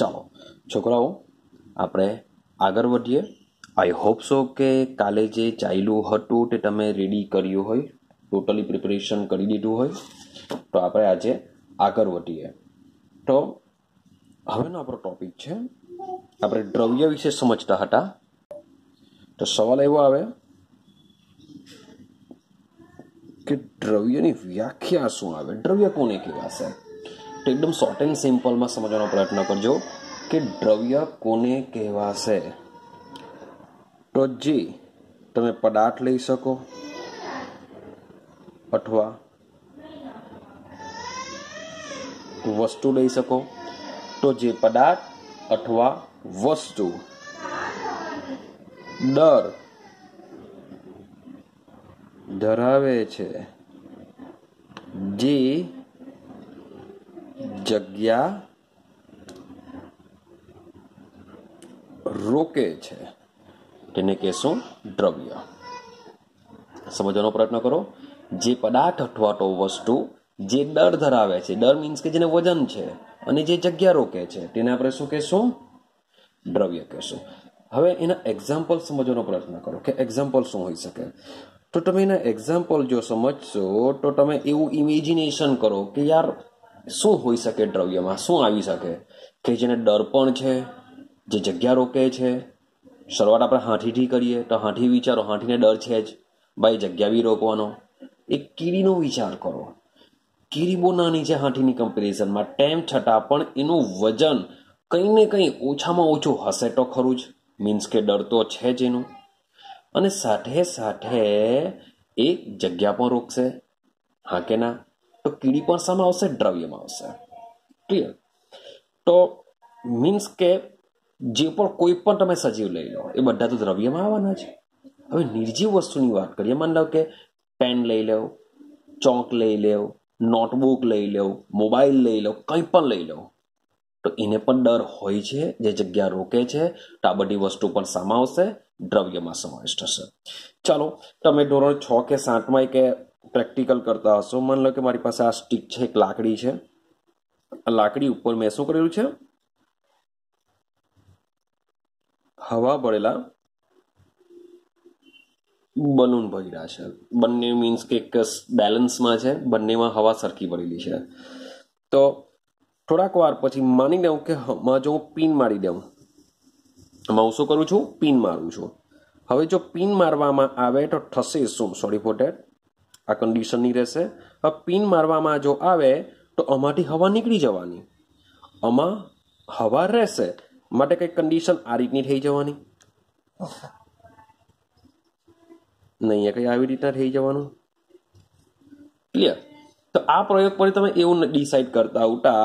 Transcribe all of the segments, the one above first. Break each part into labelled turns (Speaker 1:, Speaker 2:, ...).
Speaker 1: ચાલો છોકરાઓ આપણે આગળ વધીએ આઈ હોપ સો કે કાલે જે ચાલ્યું હતું તે તમે રેડી કર્યું હોય ટોટલી પ્રિપેરેશન કરી દીધું હોય તો આપણે આજે આગળ વધીએ તો હવેનો આપણો ટોપિક છે આપણે દ્રવ્ય વિશે સમજતા હતા તો સવાલ એવો આવે કે દ્રવ્યની વ્યાખ્યા શું આવે દ્રવ્ય કોને કહેવાશે એકદમ શોર્ટ એન્ડ સિમ્પલમાં સમજવાનો પ્રયત્ન કરજો કે દ્રવ્ય કોને કહેવાશે તો જી તમે પદાર્થ લઈ શકો અથવા વસ્તુ લઈ શકો તો જે પદાર્થ અથવા વસ્તુ દર ધરાવે છે જે જગ્યા રોકે છે તેને કહેશું દ્રવ્ય સમજવાનો પ્રયત્ન કરો જે પદાર્થ અથવા તો વસ્તુ જે દળ ધરાવે છે દળ મીન્સ કે જેને વજન છે અને જે જગ્યા રોકે છે તેને આપણે શું કહેશું દ્રવ્ય કહેશું હવે એના એક્ઝામ્પલ સમજવાનો પ્રયત્ન કરો કે એક્ઝામ્પલ શું હોઈ શકે તો તમે એના એક્ઝામ્પલ જો સમજશો તો તમે એવું ઇમેજિનેશન કરો કે યાર શું હોઈ શકે દ્રવ્યમાં શું આવી શકે કે જેને ડર પણ છે જે જગ્યા રોકે છે શરૂઆત આપણે હાંઠીથી કરીએ તો હાંઠી વિચારો હાંઠીને ડર છે જ ભાઈ જગ્યા બી રોકવાનો એ કીડીનો વિચાર કરો કીડી બહુ નાની છે હાંઠીની કમ્પેરિઝનમાં તેમ છતાં પણ એનું વજન કંઈ ને કંઈ ઓછામાં ઓછું હશે તો ખરું જ મીન્સ કે ડર તો છે જ એનું અને સાથે સાથે એ જગ્યા પણ રોકશે હા કે ના તો કીડી પણ શામાં આવશે દ્રવ્યમાં આવશે ક્લિયર તો મીન્સ કે જે પણ કોઈ પણ તમે સજીવ લઈ લો એ બધા તો દ્રવ્યમાં આવવાના છે હવે નિર્જીવ વસ્તુની વાત કરીએ માની લો કે પેન લઈ લો ચોક લઈ લો નોટબુક લઈ લો મોબાઈલ લઈ લો કંઈ પણ લઈ લો તો એને પણ ડર હોય છે જે જગ્યા રોકે છે તો આ બધી વસ્તુ પણ સામા આવશે દ્રવ્યમાં સમાવેશ થશે ચાલો તમે ધોરણ છ કે સાતમાં કે પ્રેક્ટિકલ કરતા હશો માની લો કે મારી પાસે આ સ્ટીક છે એક લાકડી છે આ લાકડી ઉપર મેં શું કરેલું છે હવા ભરેલા બલૂન ભર્યા છે બંને મીન્સ કે એક બેલેન્સમાં છે બંનેમાં હવા સરખી ભરેલી છે તો થોડાક વાર પછી માની લઉં કે હમણાં જો હું પિન મારી દઉં હમણાં હું શું કરું છું પિન મારું છું હવે જો પિન મારવામાં આવે તો થશે શું સોરી ફોર ડેટ આ કન્ડિશનની રહેશે હવે પિન મારવામાં જો આવે તો આમાંથી હવા નીકળી જવાની આમાં હવા રહેશે માટે કંઈક કન્ડિશન આ રીતની થઈ જવાની નહીં કંઈ આવી રીતના થઈ જવાનું ક્લિયર તો આ પ્રયોગ પર તમે એવું ડિસાઈડ કરતા આવતા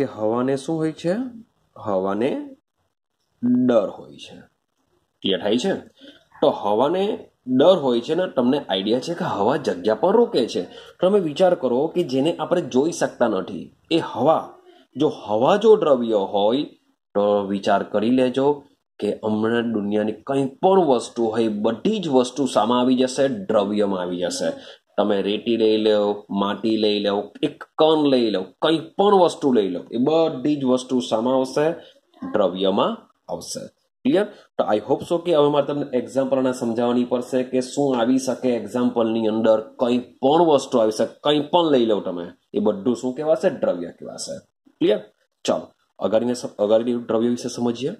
Speaker 1: કે હવાને શું હોય છે હવાને ડર હોય છે ક્લિયર થાય છે તો હવાને ડર હોય છે ને તમને આઈડિયા છે કે હવા જગ્યા પર રોકે છે તમે વિચાર કરો કે જેને આપણે જોઈ શકતા નથી એ હવા જો હવા જો દ્રવ્ય હોય તો વિચાર કરી લેજો કે હમણાં દુનિયાની કંઈ પણ વસ્તુ હોય બધી જ વસ્તુ સામે આવી જશે દ્રવ્યમાં આવી જશે તમે રેતી લઈ લો માટી લઈ લો એક કણ લઈ લો કંઈ પણ વસ્તુ લઈ લો એ બધી જ વસ્તુ સામે આવશે દ્રવ્યમાં આવશે ક્લિયર તો આઈ હોપ સો કે હવે મારે તમને એક્ઝામ્પલના સમજાવવાની પડશે કે શું આવી શકે એક્ઝામ્પલની અંદર કંઈ પણ વસ્તુ આવી શકે કંઈ પણ લઈ લો તમે એ બધું શું કહેવાશે દ્રવ્ય કહેવાશે ક્લિયર ચાલો અગાડીને અગાડી દ્રવ્ય વિશે સમજીએ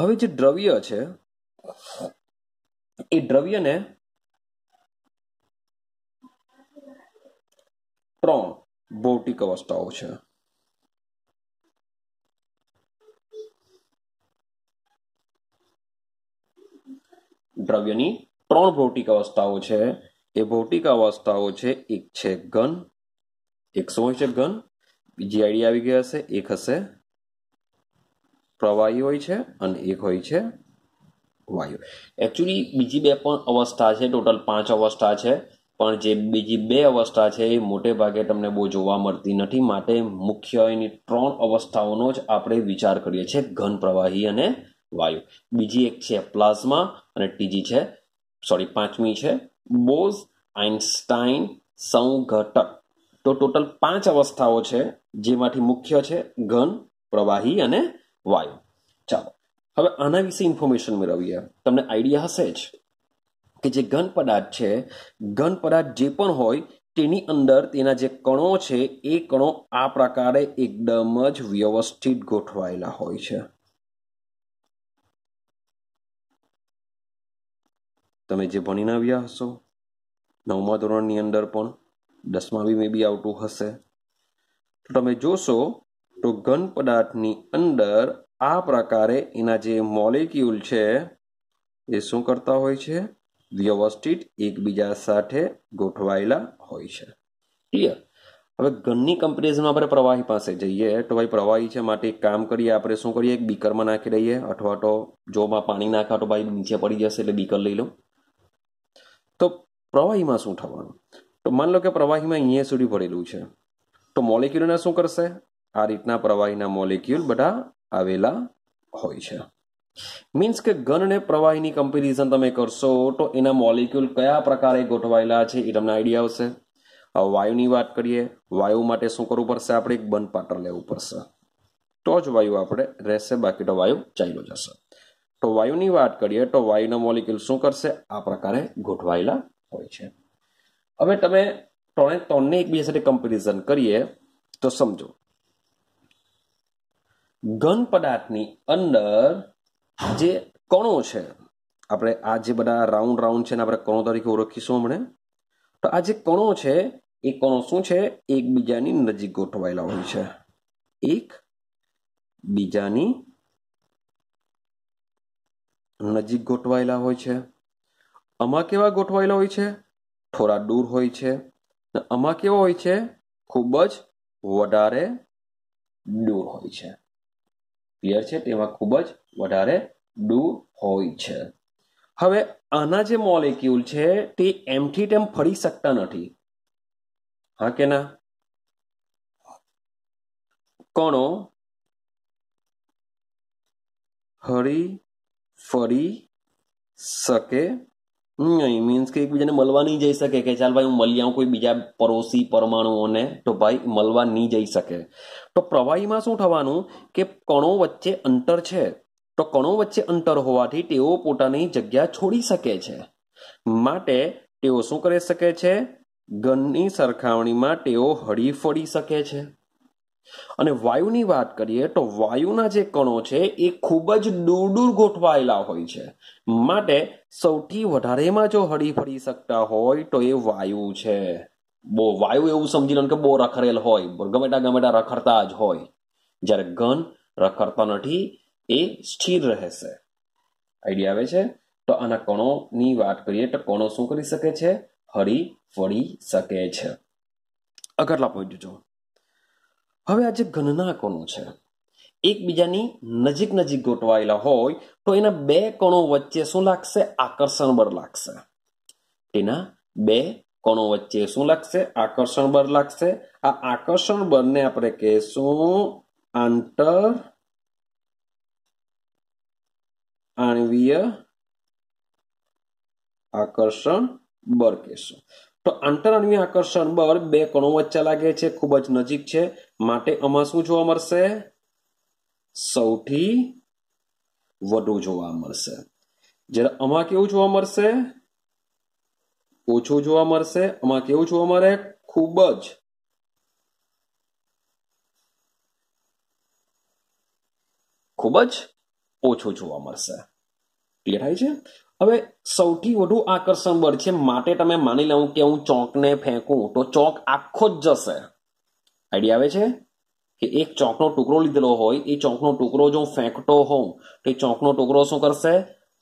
Speaker 1: હવે જે દ્રવ્ય છે એ દ્રવ્યને ત્રણ ભૌતિક અવસ્થાઓ છે દ્રવ્યની ત્રણ ભૌતિક અવસ્થાઓ છે એ ભૌતિક અવસ્થાઓ છે એક છે ઘન એક શું હોય છે ઘન બીજી આઈડિયા આવી ગયા હશે એક હશે પ્રવાહી હોય છે અને એક હોય છે વાયુ એકચ્યુઅલી બીજી બે પણ અવસ્થા છે ટોટલ પાંચ અવસ્થા છે પણ જે બીજી બે અવસ્થા છે એ મોટે ભાગે તમને બહુ જોવા મળતી નથી માટે મુખ્ય એની ત્રણ અવસ્થાઓનો જ આપણે વિચાર કરીએ છીએ ઘન પ્રવાહી અને વાયુ બીજી એક છે પ્લાઝમા અને ત્રીજી છે સોરી પાંચમી છે બોઝ આઇન્સ્ટાઇન સંઘટક તો ટોટલ પાંચ અવસ્થાઓ છે જેમાંથી મુખ્ય છે ઘન પ્રવાહી અને વાયુ ચાલો હવે આના વિશે ઇન્ફોર્મેશન મેળવીએ તમને આઈડિયા હશે જ કે જે ઘન પદાર્થ છે ઘન પદાર્થ જે પણ હોય તેની અંદર તેના જે કણો છે એ કણો આ પ્રકારે એકદમ જ વ્યવસ્થિત ગોઠવાયેલા હોય છે તમે જે ભણીને આવ્યા હશો નવમા ધોરણની અંદર પણ દસમા બી મેબી આવતું હશે તો તમે જોશો તો ઘન પદાર્થની અંદર આ પ્રકારે એના જે મોલેક્યુલ છે એ શું કરતા હોય છે વ્યવસ્થિત એકબીજા સાથે ગોઠવાયેલા હોય છે ક્લિયર હવે ઘનની કમ્પેરિઝનમાં આપણે પ્રવાહી પાસે જઈએ તો ભાઈ પ્રવાહી છે માટે એક કામ કરીએ આપણે શું કરીએ એક બીકરમાં નાખી દઈએ અથવા તો જોમાં પાણી નાખા તો ભાઈ નીચે પડી જશે એટલે બીકર લઈ લો તો પ્રવાહીમાં શું થવાનું તો માની લો કે પ્રવાહીમાં અહીંયા સુધી ભરેલું છે તો મોલેક્યુલના શું કરશે આ રીતના પ્રવાહીના મોલેક્યુલ બધા આવેલા હોય છે મીન્સ કે ગનને પ્રવાહીની કમ્પેરિઝન તમે કરશો તો એના મોલેક્યુલ કયા પ્રકારે ગોઠવાયેલા છે એ તમને આઈડિયા આવશે વાયુની વાત કરીએ વાયુ માટે શું કરવું પડશે આપણે એક બંધ પાત્ર લેવું પડશે તો જ વાયુ આપણે રહેશે બાકી તો વાયુ ચાલ્યો જશે તો વાયુની વાત કરીએ તો વાયુના મોલિક્યુલ શું કરશે આ પ્રકારે ગોઠવાયેલા હોય છે હવે તમે ત્રણે ત્રણને એકબીજા સાથે કમ્પેરિઝન કરીએ તો સમજો ઘન પદાર્થની અંદર જે કણો છે આપણે આ જે બધા રાઉન્ડ રાઉન્ડ છે ને આપણે કણો તરીકે ઓળખીશું હમણે તો આ જે કણો છે એ કણો શું છે એકબીજાની નજીક ગોઠવાયેલા હોય છે એક બીજાની નજીક ગોઠવાયેલા હોય છે આમાં કેવા ગોઠવાયેલા હોય છે થોડા દૂર હોય છે આમાં અમા કેવા હોય છે ખૂબ જ વધારે દૂર હોય છે ક્લિયર છે તેમાં ખૂબ જ વધારે દૂર હોય છે હવે આના જે મોલેક્યુલ છે તે એમથી તેમ ફરી શકતા નથી હા કે ના કણો હરી ફરી શકે નહીં મીન્સ કે એકબીજાને મળવા નહીં જઈ શકે કે ચાલ ભાઈ હું મળી આવું કોઈ બીજા પડોશી પરમાણુઓને તો ભાઈ મળવા નહીં જઈ શકે તો પ્રવાહીમાં શું થવાનું કે કણો વચ્ચે અંતર છે તો કણો વચ્ચે અંતર હોવાથી તેઓ પોતાની જગ્યા છોડી શકે છે માટે તેઓ શું કરી શકે છે ગનની સરખામણીમાં તેઓ હળી ફળી શકે છે અને વાયુની વાત કરીએ તો વાયુના જે કણો છે એ ખૂબ જ દૂર દૂર ગોઠવાયેલા હોય છે માટે સૌથી વધારેમાં જો હળી ફરી શકતા હોય તો એ વાયુ છે બો વાયુ એવું સમજી લો કે બહુ રખરેલ હોય ગમેટા ગમેટા રખડતા જ હોય જ્યારે ઘન રખડતા નથી એ સ્થિર રહેશે આઈડિયા આવે છે તો આના કણોની વાત કરીએ તો કણો શું કરી શકે છે હળી ફળી શકે છે આગળના પોઈન્ટ જો હવે આજે ઘનના કોણો છે એકબીજાની નજીક નજીક ગોઠવાયેલા હોય તો એના બે કણો વચ્ચે શું લાગશે આકર્ષણ બળ લાગશે એના બે કણો વચ્ચે શું લાગશે આકર્ષણ બળ લાગશે આ આકર્ષણ બળને આપણે કહેશું આંતર આણવીય આકર્ષણ બળ કહેશું તો આંતર આણવીય આકર્ષણ બળ બે કણો વચ્ચે લાગે છે ખૂબ જ નજીક છે માટે આમાં શું જોવા મળશે સૌથી વધુ જોવા મળશે જ્યારે આમાં કેવું જોવા મળશે ઓછું જોવા મળશે આમાં કેવું જોવા મળે ખૂબ જ ખૂબ જ ઓછું જોવા મળશે ક્લિયર થાય છે હવે સૌથી વધુ આકર્ષણ બળ છે માટે તમે માની લઉં કે હું ચોકને ફેંકું તો ચોક આખો જ જશે આઈડિયા આવે છે કે એક ચોકનો ટુકડો લીધેલો હોય એ ચોકનો ટુકડો જો હું ફેંકતો હોઉં તો એ ચોકનો ટુકડો શું કરશે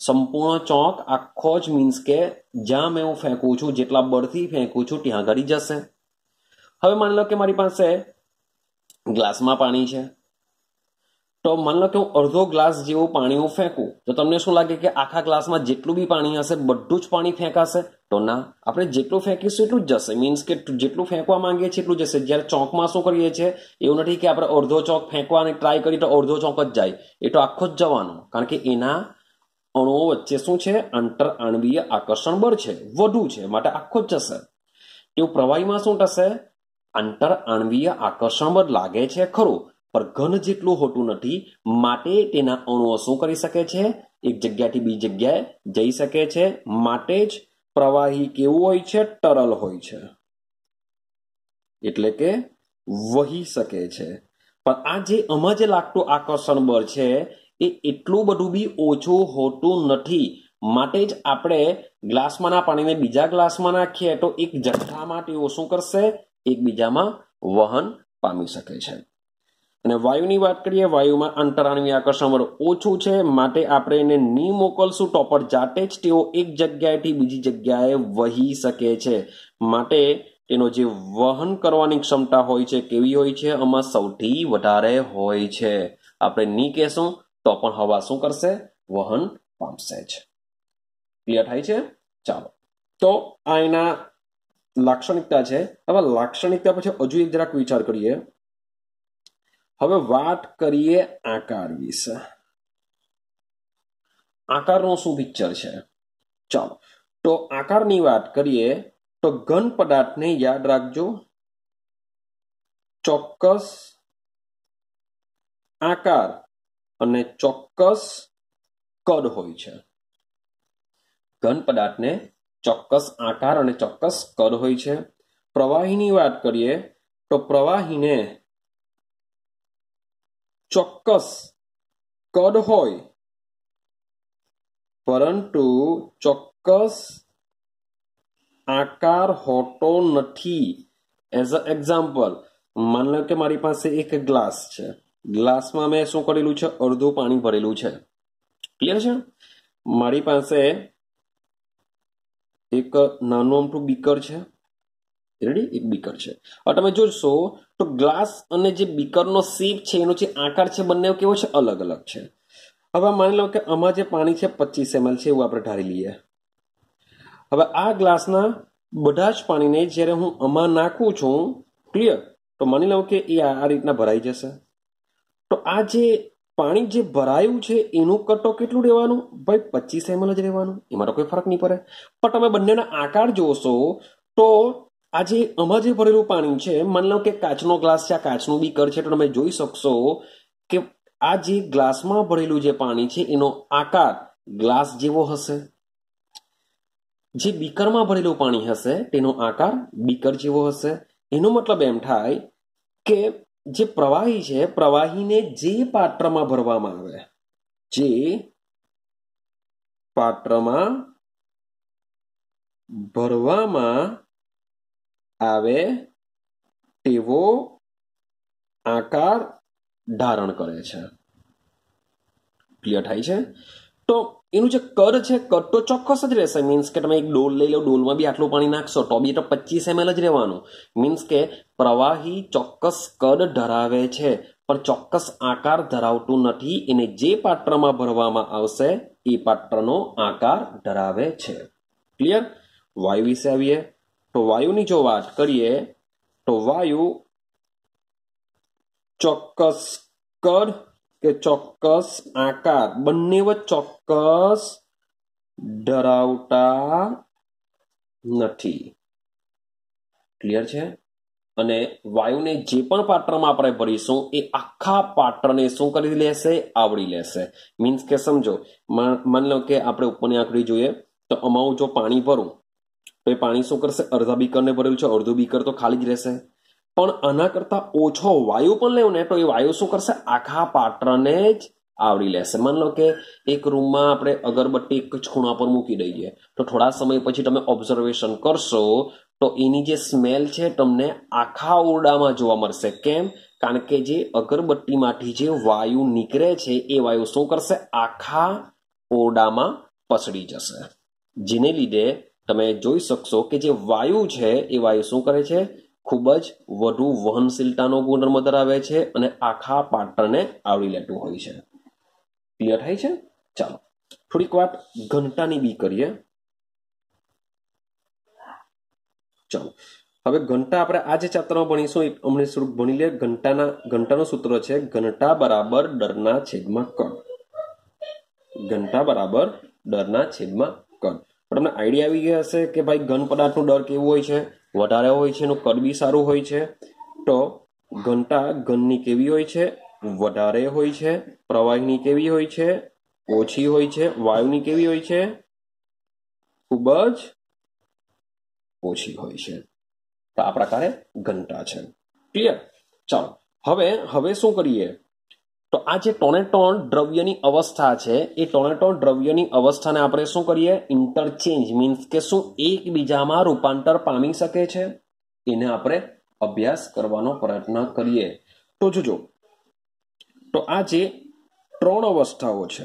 Speaker 1: સંપૂર્ણ ચોક આખો જ મીન્સ કે જ્યાં મેં હું ફેંકું છું જેટલા બળથી ફેંકું છું ત્યાં આગળ જશે હવે માની લો કે મારી પાસે ગ્લાસમાં પાણી છે તો માની લો કે હું અડધો ગ્લાસ જેવું પાણી હું ફેંકું તો તમને શું લાગે કે આખા ગ્લાસમાં જેટલું બી પાણી હશે બધું જ પાણી ફેંકાશે તો ના આપણે જેટલું ફેંકીશું એટલું જ જશે મીન્સ કે જેટલું ફેંકવા માંગીએ છીએ એટલું જશે જ્યારે ચોકમાં શું કરીએ છીએ એવું નથી કે આપણે અડધો ચોક ફેંકવાની ટ્રાય કરીએ તો અડધો ચોક જ જાય એ તો આખો જ જવાનો કારણ કે એના અણુઓ વચ્ચે શું છે આંતર આણવીય આકર્ષણ બળ છે વધુ છે માટે આખો જ જશે તેવું પ્રવાહીમાં શું થશે આંતર આણવીય આકર્ષણ બળ લાગે છે ખરું પણ ઘન જેટલું હોતું નથી માટે તેના અણુઓ શું કરી શકે છે એક જગ્યાથી બીજી જગ્યાએ જઈ શકે છે માટે જ પ્રવાહી કેવું હોય છે તરલ હોય છે એટલે કે વહી શકે છે પણ આ જે આમાં જે લાગતું આકર્ષણ બળ છે એ એટલું બધું બી ઓછું હોતું નથી માટે જ આપણે ગ્લાસમાંના પાણીને બીજા ગ્લાસમાં નાખીએ તો એક જથ્થામાં તેઓ શું કરશે એકબીજામાં વહન પામી શકે છે અને વાયુની વાત કરીએ વાયુમાં અંતરાણું આકર્ષણ બળ ઓછું છે માટે આપણે એને ની મોકલશું ટોપર જાતે જ તેઓ એક જગ્યાએથી બીજી જગ્યાએ વહી શકે છે માટે તેનો જે વહન કરવાની ક્ષમતા હોય છે કેવી હોય છે આમાં સૌથી વધારે હોય છે આપણે ની કહેશું તો પણ હવા શું કરશે વહન પામશે જ ક્લિયર થાય છે ચાલો તો આ એના લાક્ષણિકતા છે હવે લાક્ષણિકતા પછી હજુ એક જરાક વિચાર કરીએ હવે વાત કરીએ આકાર વિશે આકારનો શું પિક્ચર છે ચાલો તો આકારની વાત કરીએ તો ઘન પદાર્થને યાદ રાખજો ચોક્કસ આકાર અને ચોક્કસ કદ હોય છે ઘન પદાર્થને ચોક્કસ આકાર અને ચોક્કસ કદ હોય છે પ્રવાહીની વાત કરીએ તો પ્રવાહીને ચોક્કસ કદ હોય પરંતુ ચોક્કસ આકાર હોતો નથી એઝ અ એક્ઝામ્પલ માની લો કે મારી પાસે એક ગ્લાસ છે ગ્લાસમાં મેં શું કરેલું છે અડધું પાણી ભરેલું છે ક્લિયર છે મારી પાસે એક નાનું અમથું બીકર છે રેડી એક બીકર છે હવે તમે જોશો તો ગ્લાસ અને જે બીકરનો શેપ છે એનો જે આકાર છે બંને કેવો છે અલગ અલગ છે હવે માની લો કે આમાં જે પાણી છે પચીસ એમએલ છે એવું આપણે ઢારી લઈએ હવે આ ગ્લાસના બધા જ પાણીને જ્યારે હું આમાં નાખું છું ક્લિયર તો માની લો કે એ આ રીતના ભરાઈ જશે તો આ જે પાણી જે ભરાયું છે એનું કટો કેટલું રહેવાનું ભાઈ પચીસ એમએલ જ રહેવાનું એમાં તો કોઈ ફરક નહીં પડે પણ તમે બંનેના આકાર જોશો તો આ જે આમાં જે ભરેલું પાણી છે માની લો કે કાચનો ગ્લાસ છે આ કાચનું બીકર છે તો તમે જોઈ શકશો કે આ જે ગ્લાસમાં ભરેલું જે પાણી છે એનો આકાર ગ્લાસ જેવો હશે જે બીકરમાં ભરેલું પાણી હશે તેનો આકાર બીકર જેવો હશે એનો મતલબ એમ થાય કે જે પ્રવાહી છે પ્રવાહીને જે પાત્રમાં ભરવામાં આવે જે પાત્રમાં ભરવામાં આવે તેવો આકાર ધારણ કરે છે ક્લિયર થાય છે તો એનું જે કદ છે કદ તો ચોક્કસ જ રહેશે મીન્સ કે તમે એક ડોલ લઈ લો ડોલમાં બી આટલું પાણી નાખશો તો બી તો પચીસ એમએલ જ રહેવાનું મીન્સ કે પ્રવાહી ચોક્કસ કદ ધરાવે છે પણ ચોક્કસ આકાર ધરાવતું નથી એને જે પાત્રમાં ભરવામાં આવશે એ પાત્રનો આકાર ધરાવે છે ક્લિયર વાયુ વિશે આવીએ તો વાયુની જો વાત કરીએ તો વાયુ ચોક્કસ કદ કે ચોક્કસ આકાર બંને વચ્ચે ચોક્કસ ડરાવતા નથી ક્લિયર છે અને વાયુને જે પણ પાત્રમાં આપણે ભરીશું એ આખા પાત્રને શું કરી લેશે આવડી લેશે મીન્સ કે સમજો માની લો કે આપણે ઉપરની આંકડી જોઈએ તો અમાઉન્ટ જો પાણી ભરું તો એ પાણી શું કરશે અડધા બીકરને ભરેલું છે અડધું બીકર તો ખાલી જ રહેશે પણ આના કરતાં ઓછો વાયુ પણ લેવું ને તો એ વાયુ શું કરશે આખા પાત્રને જ આવરી લેશે માની લો કે એક રૂમમાં આપણે અગરબત્તી એક ખૂણા પર મૂકી દઈએ તો થોડા સમય પછી તમે ઓબ્ઝર્વેશન કરશો તો એની જે સ્મેલ છે તમને આખા ઓરડામાં જોવા મળશે કેમ કારણ કે જે અગરબત્તીમાંથી જે વાયુ નીકળે છે એ વાયુ શું કરશે આખા ઓરડામાં પસરી જશે જેને લીધે તમે જોઈ શકશો કે જે વાયુ છે એ વાયુ શું કરે છે ખૂબ જ વધુ વહનશીલતાનો ગુણધર્મ ધરાવે છે અને આખા પાટણને આવરી લેતું હોય છે ક્લિયર થાય છે ચાલો થોડીક વાત ઘંટાની બી કરીએ ચાલો હવે ઘંટા આપણે આ જે ચાપ્ટરમાં ભણીશું એ અમને સ્વરૂપ ભણી લે ઘંટાના ઘંટાનું સૂત્ર છે ઘંટા બરાબર ડરના છેદમાં કણ ઘંટા બરાબર ડરના છેદમાં કણ પણ તમને આઈડિયા આવી ગયા હશે કે ભાઈ ઘન પદાર્થનો ડર કેવો હોય છે વધારે હોય છે એનું કદ સારું હોય છે તો ઘનતા ઘનની કેવી હોય છે વધારે હોય છે પ્રવાહીની કેવી હોય છે ઓછી હોય છે વાયુની કેવી હોય છે ખૂબ જ ઓછી હોય છે તો આ પ્રકારે ઘનતા છે ક્લિયર ચાલો હવે હવે શું કરીએ તો આ જે ટોનેટોન દ્રવ્યની અવસ્થા છે એ ટોનેટોન દ્રવ્યની અવસ્થાને આપણે શું કરીએ ઇન્ટરચેન્જ મીન્સ કે શું એકબીજામાં રૂપાંતર પામી શકે છે એને આપણે અભ્યાસ કરવાનો પ્રયત્ન કરીએ તો જોજો તો આ જે ત્રણ અવસ્થાઓ છે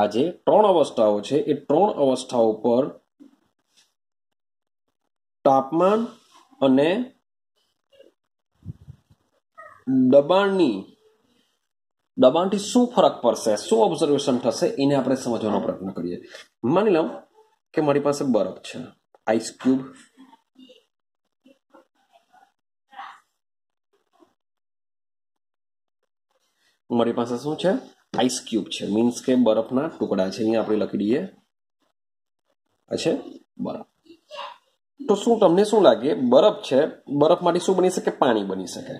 Speaker 1: આ જે ત્રણ અવસ્થાઓ છે એ ત્રણ અવસ્થાઓ પર તાપમાન અને દબાણની દબાણથી શું ફરક પડશે શું ઓબ્ઝર્વેશન થશે એને આપણે સમજવાનો પ્રયત્ન કરીએ માની લઉં કે મારી પાસે બરફ છે આઈસ ક્યુબ મારી પાસે શું છે આઈસ ક્યુબ છે મીન્સ કે બરફના ટુકડા છે અહીંયા આપણે લખી દઈએ છે બરફ તો શું તમને શું લાગે બરફ છે બરફમાંથી શું બની શકે પાણી બની શકે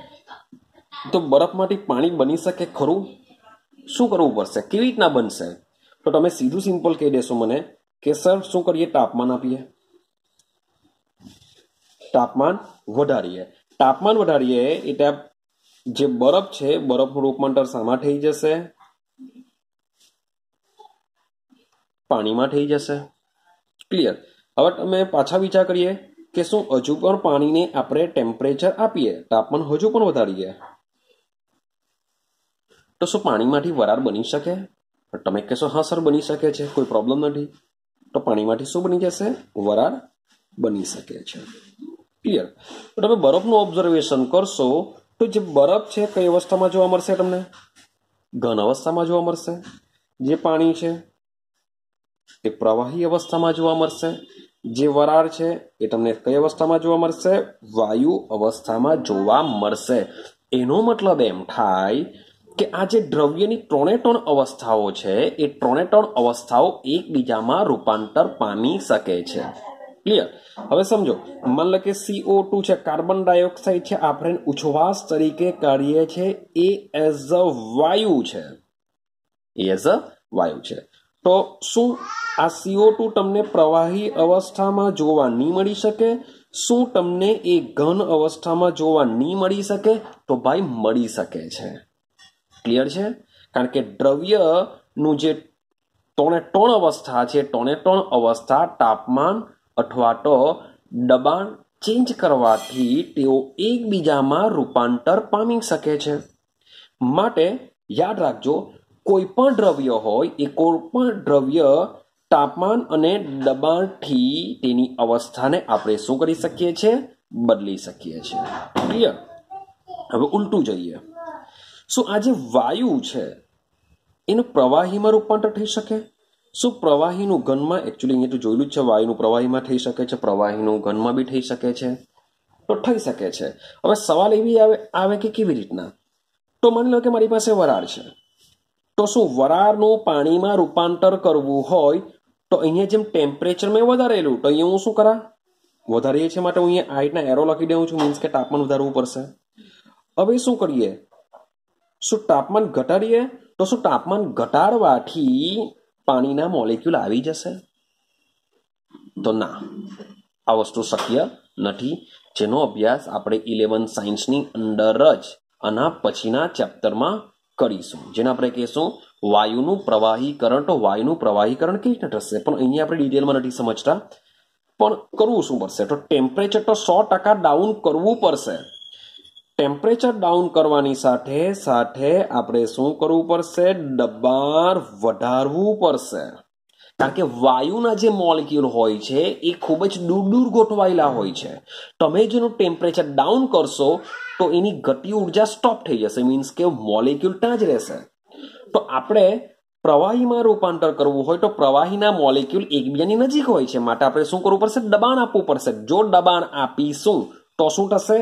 Speaker 1: તો બરફમાંથી પાણી બની શકે ખરું શું કરવું પડશે કેવી રીતના બનશે તો તમે સીધું સિમ્પલ કહી દેશો મને કે સર શું કરીએ તાપમાન આપીએ તાપમાન વધારીએ તાપમાન વધારીએ એટલે જે બરફ છે બરફનું રૂપાંતર શામાં થઈ જશે પાણીમાં થઈ જશે ક્લિયર હવે તમે પાછા વિચાર કરીએ કે શું હજુ પણ પાણીને આપણે ટેમ્પરેચર આપીએ તાપમાન હજુ પણ વધારીએ તો શું પાણીમાંથી વરાળ બની શકે તમે કહેશો હા સર બની શકે છે કોઈ પ્રોબ્લેમ નથી તો પાણીમાંથી શું બની જશે વરાળ બની શકે છે ક્લિયર તો તમે બરફનું ઓબ્ઝર્વેશન કરશો તો જે બરફ છે કઈ અવસ્થામાં જોવા મળશે તમને ઘન અવસ્થામાં જોવા મળશે જે પાણી છે એ પ્રવાહી અવસ્થામાં જોવા મળશે જે વરાળ છે એ તમને કઈ અવસ્થામાં જોવા મળશે વાયુ અવસ્થામાં જોવા મળશે એનો મતલબ એમ થાય કે આ જે દ્રવ્યની ટ્રોનેટોન અવસ્થાઓ છે એ ટ્રોનેટોન અવસ્થાઓ એકબીજામાં રૂપાંતર પામી શકે છે ક્લિયર હવે સમજો માન લો કે સીઓ ટુ છે કાર્બન ડાયોક્સાઇડ છે આપણે ઉછવાસ તરીકે કાઢીએ છે એ એઝ અ વાયુ છે એ એઝ અ વાયુ છે તો શું આ સીઓ ટુ તમને પ્રવાહી અવસ્થામાં જોવા નહીં મળી શકે શું તમને એ ઘન અવસ્થામાં જોવા નહીં મળી શકે તો ભાઈ મળી શકે છે ક્લિયર છે કારણ કે દ્રવ્યનું જે ટોણે ટોણ અવસ્થા છે ટોણે ટોણ અવસ્થા તાપમાન અથવા તો દબાણ ચેન્જ કરવાથી તેઓ એકબીજામાં રૂપાંતર પામી શકે છે માટે યાદ રાખજો કોઈ પણ દ્રવ્ય હોય એ કોઈ પણ દ્રવ્ય તાપમાન અને દબાણથી તેની અવસ્થાને આપણે શું કરી શકીએ છીએ બદલી શકીએ છીએ ક્લિયર હવે ઉલટું જઈએ શું આ જે વાયુ છે એનું પ્રવાહીમાં રૂપાંતર થઈ શકે શું પ્રવાહીનું ઘનમાં એકચ્યુઅલી અહીંયા તો જોયેલું જ છે વાયુનું પ્રવાહીમાં થઈ શકે છે પ્રવાહીનું ઘનમાં બી થઈ શકે છે તો થઈ શકે છે હવે સવાલ એવી આવે આવે કે કેવી રીતના તો માની લો કે મારી પાસે વરાળ છે તો શું વરાળનું પાણીમાં રૂપાંતર કરવું હોય તો અહીંયા જેમ ટેમ્પરેચર મેં વધારેલું તો અહીંયા હું શું કરા વધારીએ છે માટે હું અહીંયા હાઈટના એરો લખી દઉં છું મીન્સ કે તાપમાન વધારવું પડશે હવે શું કરીએ શું તાપમાન ઘટાડીએ તો શું તાપમાન ઘટાડવાથી પાણીના મોલેક્યુલ આવી જશે તો ના આ વસ્તુ શક્ય નથી જેનો અભ્યાસ આપણે ઇલેવન સાયન્સની અંદર જ આના પછીના ચેપ્ટરમાં કરીશું જેને આપણે કહીશું વાયુનું પ્રવાહીકરણ તો વાયુનું પ્રવાહીકરણ કઈ રીતે થશે પણ અહીંયા આપણે ડિટેલમાં નથી સમજતા પણ કરવું શું પડશે તો ટેમ્પરેચર તો સો ટકા ડાઉન કરવું પડશે ટેમ્પરેચર ડાઉન કરવાની સાથે સાથે આપણે શું કરવું પડશે દબાણ વધારવું પડશે કારણ કે વાયુના જે મોલિક્યુલ હોય છે એ ખૂબ જ દૂર દૂર ગોઠવાયેલા હોય છે તમે જેનું ટેમ્પરેચર ડાઉન કરશો તો એની ગતિ ઉર્જા સ્ટોપ થઈ જશે મીન્સ કે મોલિક્યુલ ત્યાં જ રહેશે તો આપણે પ્રવાહીમાં રૂપાંતર કરવું હોય તો પ્રવાહીના મોલિક્યુલ એકબીજાની નજીક હોય છે માટે આપણે શું કરવું પડશે દબાણ આપવું પડશે જો દબાણ આપીશું તો શું થશે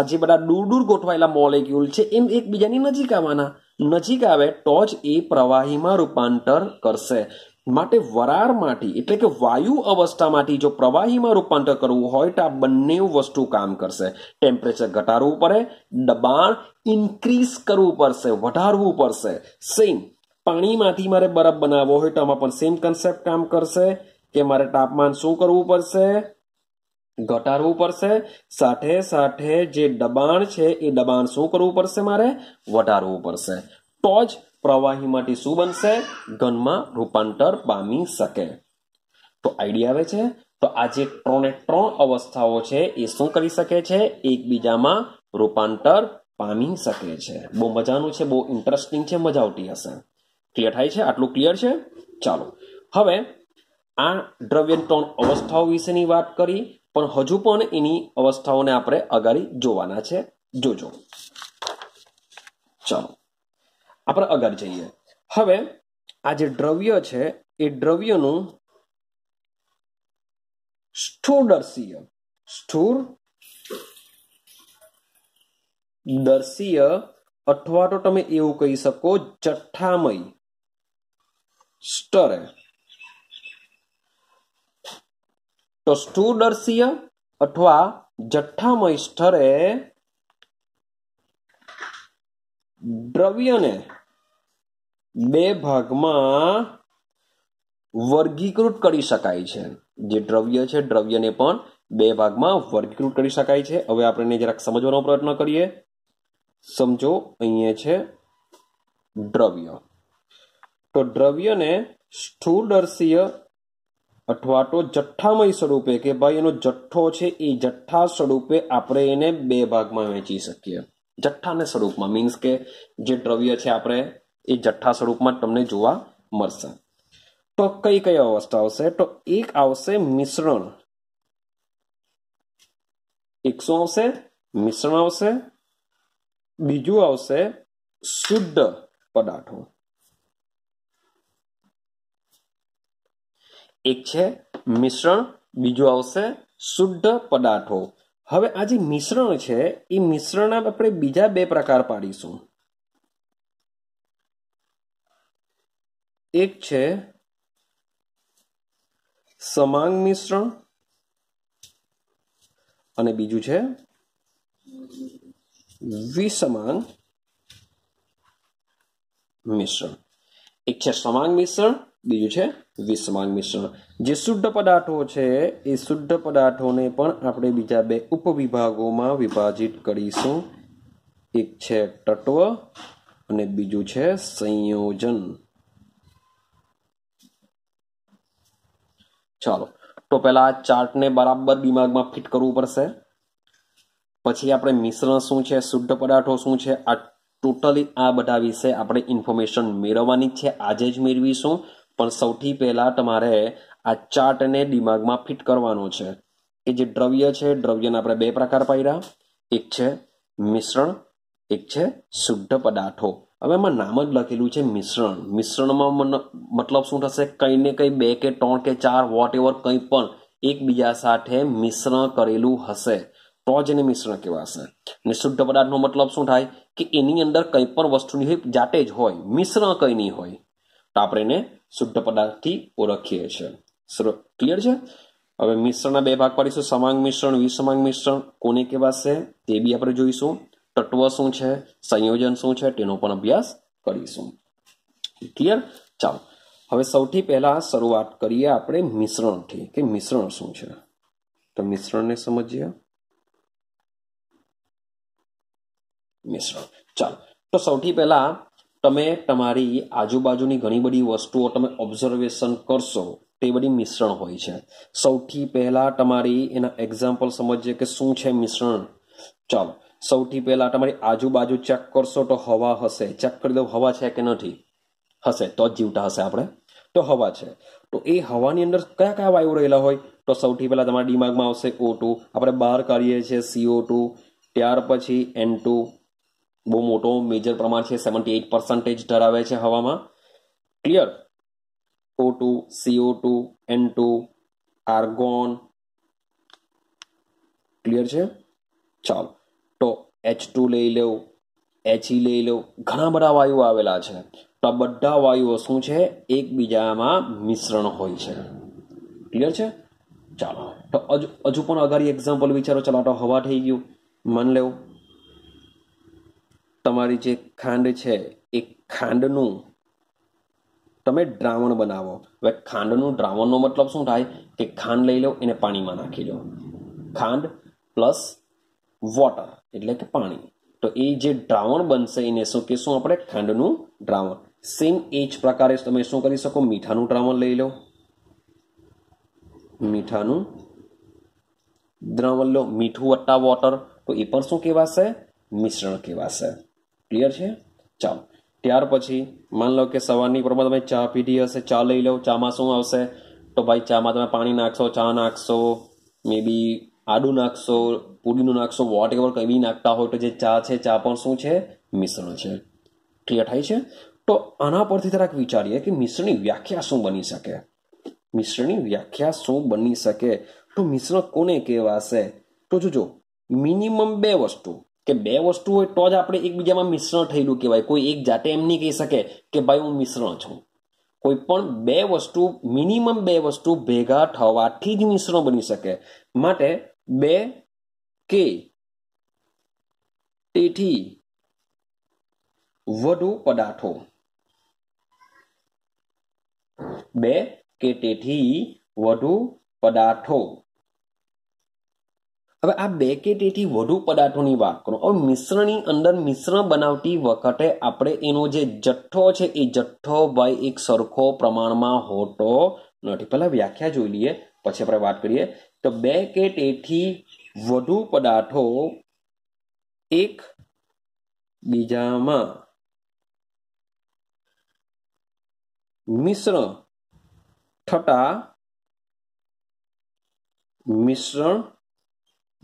Speaker 1: આ જે બધા દૂર દૂર ગોઠવાયેલા મોલેક્યુલ છે એમ એકબીજાની નજીક આવવાના નજીક આવે તો જ એ પ્રવાહીમાં રૂપાંતર કરશે માટે વરાળમાંથી એટલે કે વાયુ અવસ્થામાંથી જો પ્રવાહીમાં રૂપાંતર કરવું હોય તો આ બંને વસ્તુ કામ કરશે ટેમ્પરેચર ઘટાડવું પડે દબાણ ઇન્ક્રીઝ કરવું પડશે વધારવું પડશે સેમ પાણીમાંથી મારે બરફ બનાવવો હોય તો આમાં પણ સેમ કન્સેપ્ટ કામ કરશે કે મારે તાપમાન શું કરવું પડશે ઘટાડવું પડશે સાથે સાથે જે દબાણ છે એ દબાણ શું કરવું પડશે મારે વધારવું પડશે તો જ પ્રવાહીમાંથી શું બનશે ઘનમાં રૂપાંતર પામી શકે તો આઈડિયા આવે છે તો આ જે ત્રણે ત્રણ અવસ્થાઓ છે એ શું કરી શકે છે એકબીજામાં રૂપાંતર પામી શકે છે બહુ મજાનું છે બહુ ઇન્ટરેસ્ટિંગ છે મજા આવતી હશે ક્લિયર થાય છે આટલું ક્લિયર છે ચાલો હવે આ દ્રવ્ય ત્રણ અવસ્થાઓ વિશેની વાત કરી પણ હજુ પણ એની અવસ્થાઓને આપણે આગળ જોવાના છે જોજો ચાલો આપણે આગળ જઈએ હવે આ જે દ્રવ્ય છે એ દ્રવ્યનું સ્થૂળદર્શીય સ્થૂળ દર્શીય અથવા તો તમે એવું કહી શકો જઠ્ઠામય સ્તરે તો સ્ટુડર્સીય અથવા જથ્થામય સ્તરે દ્રવ્યને બે ભાગમાં વર્ગીકૃત કરી શકાય છે જે દ્રવ્ય છે દ્રવ્યને પણ બે ભાગમાં વર્ગીકૃત કરી શકાય છે હવે આપણે જરાક સમજવાનો પ્રયત્ન કરીએ સમજો અહીંયા છે દ્રવ્ય તો દ્રવ્યને સ્થૂળદર્શીય અથવા તો જથ્થામય સ્વરૂપે કે ભાઈ એનો જથ્થો છે એ જથ્થા સ્વરૂપે આપણે એને બે ભાગમાં વહેંચી શકીએ જથ્થાને સ્વરૂપમાં મીન્સ કે જે દ્રવ્ય છે આપણે એ જથ્થા સ્વરૂપમાં તમને જોવા મળશે તો કઈ કઈ અવસ્થા આવશે તો એક આવશે મિશ્રણ એક શું આવશે મિશ્રણ આવશે બીજું આવશે શુદ્ધ પદાર્થો એક છે મિશ્રણ બીજું આવશે શુદ્ધ પદાર્થો હવે આ જે મિશ્રણ છે એ મિશ્રણ આપણે બીજા બે પ્રકાર પાડીશું એક છે સમાંગ મિશ્રણ અને બીજું છે વિસમાંગ મિશ્રણ એક છે સમાંગ મિશ્રણ બીજું છે વિષમાંગ મિશ્રણ જે શુદ્ધ પદાર્થો છે એ શુદ્ધ પદાર્થોને પણ આપણે બીજા બે ઉપવિભાગોમાં વિભાજિત કરીશું એક છે તત્વ અને બીજું છે સંયોજન ચાલો તો પહેલા આ ચાર્ટને બરાબર દિમાગમાં ફિટ કરવું પડશે પછી આપણે મિશ્રણ શું છે શુદ્ધ પદાર્થો શું છે આ ટોટલી આ બધા વિશે આપણે ઇન્ફોર્મેશન મેળવવાની છે આજે જ મેળવીશું પણ સૌથી પહેલાં તમારે આ ચાર્ટને દિમાગમાં ફિટ કરવાનો છે કે જે દ્રવ્ય છે દ્રવ્યના આપણે બે પ્રકાર પાડ્યા એક છે મિશ્રણ એક છે શુદ્ધ પદાર્થો હવે એમાં નામ જ લખેલું છે મિશ્રણ મિશ્રણમાં મતલબ શું થશે કંઈ ને કંઈ બે કે ત્રણ કે ચાર વોટ એવર કંઈ પણ એકબીજા સાથે મિશ્રણ કરેલું હશે તો જ એને મિશ્રણ કહેવાશે ને શુદ્ધ પદાર્થનો મતલબ શું થાય કે એની અંદર કંઈ પણ વસ્તુની જાતે જ હોય મિશ્રણ કંઈ નહીં હોય આપણે એને શુદ્ધ પદાર્થથી ઓળખીએ છીએ ક્લિયર છે હવે મિશ્રણના બે ભાગ પાડીશું સમાંગ મિશ્રણ વિસમાંગ મિશ્રણ કોને કહેવાશે તે બી આપણે જોઈશું તત્વ શું છે સંયોજન શું છે તેનો પણ અભ્યાસ કરીશું ક્લિયર ચાલો હવે સૌથી પહેલા શરૂઆત કરીએ આપણે મિશ્રણથી કે મિશ્રણ શું છે તો મિશ્રણને સમજીએ મિશ્રણ ચાલો તો સૌથી પહેલા તમે તમારી આજુબાજુની ઘણી બધી વસ્તુઓ તમે ઓબ્ઝર્વેશન કરશો તે બધી મિશ્રણ હોય છે સૌથી પહેલાં તમારી એના એક્ઝામ્પલ સમજીએ કે શું છે મિશ્રણ ચાલો સૌથી પહેલાં તમારી આજુબાજુ ચેક કરશો તો હવા હશે ચેક કરી દો હવા છે કે નથી હશે તો જ જીવતા હશે આપણે તો હવા છે તો એ હવાની અંદર કયા કયા વાયુ રહેલા હોય તો સૌથી પહેલાં તમારા દિમાગમાં આવશે ઓ આપણે બહાર કાઢીએ છીએ સીઓ ટુ ત્યાર પછી એન ટુ બહુ મોટો મેજર પ્રમાણ છે સેવન્ટી એઇટ પર્સન્ટેજ ધરાવે છે હવામાં clear O two CO two N two argon clear છે ચાલો તો એચ ટુ લઈ લો એચઈ e લઈ લો ઘણા બધા વાયુ આવેલા છે તો આ બધા વાયુઓ શું છે એકબીજામાં મિશ્રણ હોય છે ક્લિયર છે ચાલો તો હજુ હજુ પણ અગર એક્ઝામ્પલ વિચારો ચાલો તો હવા થઈ ગયું મન લેવું તમારી જે ખાંડ છે એ ખાંડનું તમે દ્રાવણ બનાવો હવે ખાંડનું દ્રાવણનો મતલબ શું થાય કે ખાંડ લઈ લો એને પાણીમાં નાખી લો ખાંડ પ્લસ વોટર એટલે કે પાણી તો એ જે દ્રાવણ બનશે એને શું કે શું આપણે ખાંડનું દ્રાવણ સેમ એ જ પ્રકારે તમે શું કરી શકો મીઠાનું દ્રાવણ લઈ લો મીઠાનું દ્રાવણ લો મીઠું વત્તા વોટર તો એ પણ શું કહેવાશે મિશ્રણ કહેવાશે ક્લિયર છે ચાલો ત્યાર પછી માની લો કે સવારની પ્રમાણે તમે ચા પીધી હશે ચા લઈ લો ચામાં શું આવશે તો ભાઈ ચામાં તમે પાણી નાખશો ચા નાખશો મે બી આડું નાખશો પુડીનું નાખશો વોટ એવર કંઈ બી નાખતા હોય તો જે ચા છે ચા પણ શું છે મિશ્રણ છે ક્લિયર થાય છે તો આના પરથી જરાક વિચારીએ કે મિશ્રની વ્યાખ્યા શું બની શકે મિશ્રની વ્યાખ્યા શું બની શકે તો મિશ્ર કોને કહેવાશે તો જોજો મિનિમમ બે વસ્તુ કે બે વસ્તુ હોય તો જ આપણે એકબીજામાં મિશ્રણ થયેલું કહેવાય કોઈ એક જાતે એમ નહીં કહી શકે કે ભાઈ હું મિશ્રણ છું કોઈ પણ બે વસ્તુ મિનિમમ બે વસ્તુ ભેગા થવાથી જ મિશ્રણ બની શકે માટે બે કે તેથી વધુ પદાર્થો બે કે તેથી વધુ પદાર્થો હવે આ બે કે તેથી વધુ પદાર્થોની વાત કરો હવે મિશ્રણની અંદર મિશ્રણ બનાવતી વખતે આપણે એનો જે જથ્થો છે એ જથ્થો ભાઈ એક સરખો પ્રમાણમાં હોતો નથી પહેલાં વ્યાખ્યા જોઈ લઈએ પછી આપણે વાત કરીએ તો બે કે તેથી વધુ પદાર્થો એક બીજામાં મિશ્રણ થતા મિશ્રણ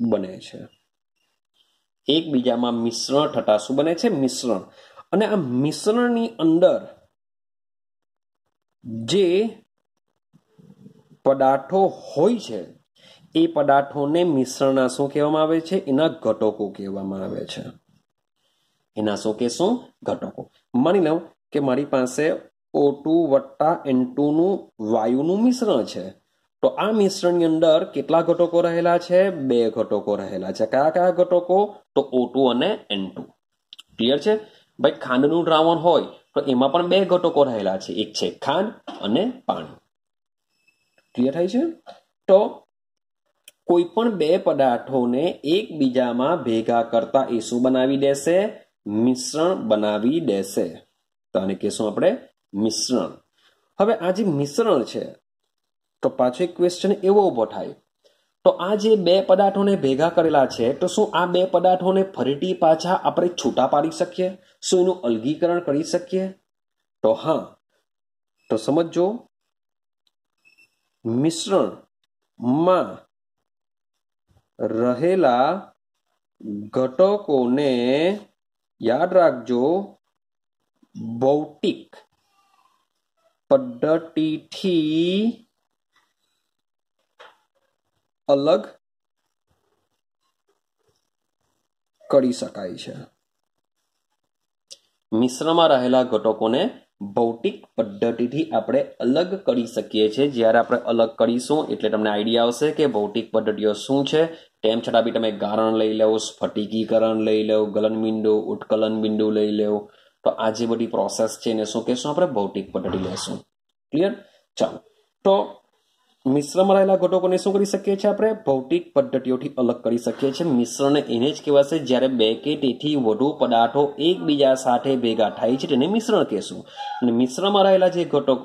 Speaker 1: બને છે એકબીજામાં મિશ્રણ ઠટાસું બને છે મિશ્રણ અને આ મિશ્રણની અંદર જે પદાર્થો હોય છે એ પદાર્થોને મિશ્રણના શું કહેવામાં આવે છે એના ઘટકો કહેવામાં આવે છે એના શું કે શું ઘટકો માની લઉં કે મારી પાસે ઓટુ ટુ વત્તા એન વાયુનું મિશ્રણ છે તો આ મિશ્રણની અંદર કેટલા ઘટકો રહેલા છે બે ઘટકો રહેલા છે કયા કયા ઘટકો તો O2 અને N2 ક્લિયર છે ભાઈ ખાંડનું દ્રાવણ હોય તો એમાં પણ બે ઘટકો રહેલા છે એક છે ખાંડ અને પાણી ક્લિયર થાય છે તો કોઈ પણ બે પદાર્થોને એકબીજામાં ભેગા કરતા એ શું બનાવી દેશે મિશ્રણ બનાવી દેશે તો આને કહેશું આપણે મિશ્રણ હવે આ જે મિશ્રણ છે તો પાછો એક ક્વેશ્ચન એવો ઊભો થાય તો આ જે બે પદાર્થોને ભેગા કરેલા છે તો શું આ બે પદાર્થોને ફરીથી પાછા આપણે છૂટા પાડી શકીએ શું એનું અલગીકરણ કરી શકીએ તો હા તો સમજો મિશ્રણમાં રહેલા ઘટકોને યાદ રાખજો ભૌતિક પદ્ધતિથી અલગ કરી શકાય છે મિશ્રમાં રહેલા ઘટકોને ભૌતિક પદ્ધતિથી આપણે અલગ કરી શકીએ છીએ જ્યારે આપણે અલગ કરીશું એટલે તમને આઈડિયા આવશે કે ભૌતિક પદ્ધતિઓ શું છે તેમ છતાં બી તમે ગારણ લઈ લો સ્ફટિકીકરણ લઈ લો ગલન બિંદુ ઉત્કલન બિંદુ લઈ લો તો આ જે બધી પ્રોસેસ છે એને શું કહેશું આપણે ભૌતિક પદ્ધતિ લેશું ક્લિયર ચાલો તો મિશ્રમાં રહેલા ઘટકોને શું કરી શકીએ છીએ આપણે ભૌતિક પદ્ધતિઓથી અલગ કરી શકીએ છીએ મિશ્રણ એને જ કહેવાશે જ્યારે બે કે તેથી વધુ પદાર્થો એકબીજા સાથે ભેગા થાય છે તેને મિશ્રણ કહેશું અને મિશ્રમાં રહેલા જે ઘટક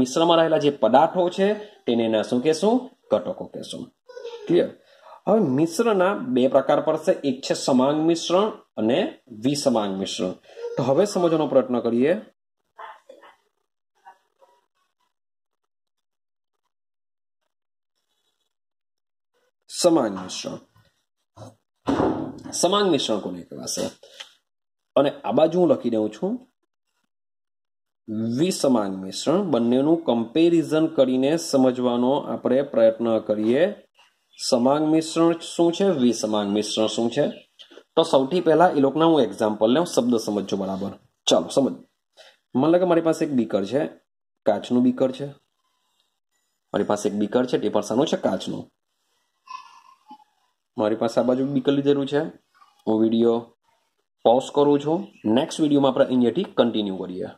Speaker 1: મિશ્રમાં રહેલા જે પદાર્થો છે તેને એના શું કહેશું ઘટકો કહેશું ક્લિયર હવે મિશ્રના બે પ્રકાર પડશે એક છે સમાંગ મિશ્રણ અને વિસમાંગ મિશ્રણ તો હવે સમજવાનો પ્રયત્ન કરીએ समान મિશ્રણ સમાન મિશ્રણ કોને કહેવાશે અને આ બાજુ હું લખી દઉં છું વિસમાન મિશ્રણ બંનેનું કમ્પેરિઝન કરીને સમજવાનો આપણે પ્રયત્ન કરીએ સમાન મિશ્રણ શું છે વિસમાન મિશ્રણ શું છે તો સૌથી પહેલા એ લોકોના હું એક્ઝામ્પલ લઉં શબ્દ સમજો બરાબર ચાલો સમજ મને લાગે મારી પાસે એક બીકર છે કાચનું બીકર છે મારી પાસે એક બીકર છે તે પણ છે કાચનું મારી પાસે આ બાજુ બી જરૂર છે હું વિડીયો પોઝ કરું છું નેક્સ્ટ વિડીયોમાં આપણે અહીંયાથી કન્ટિન્યુ કરીએ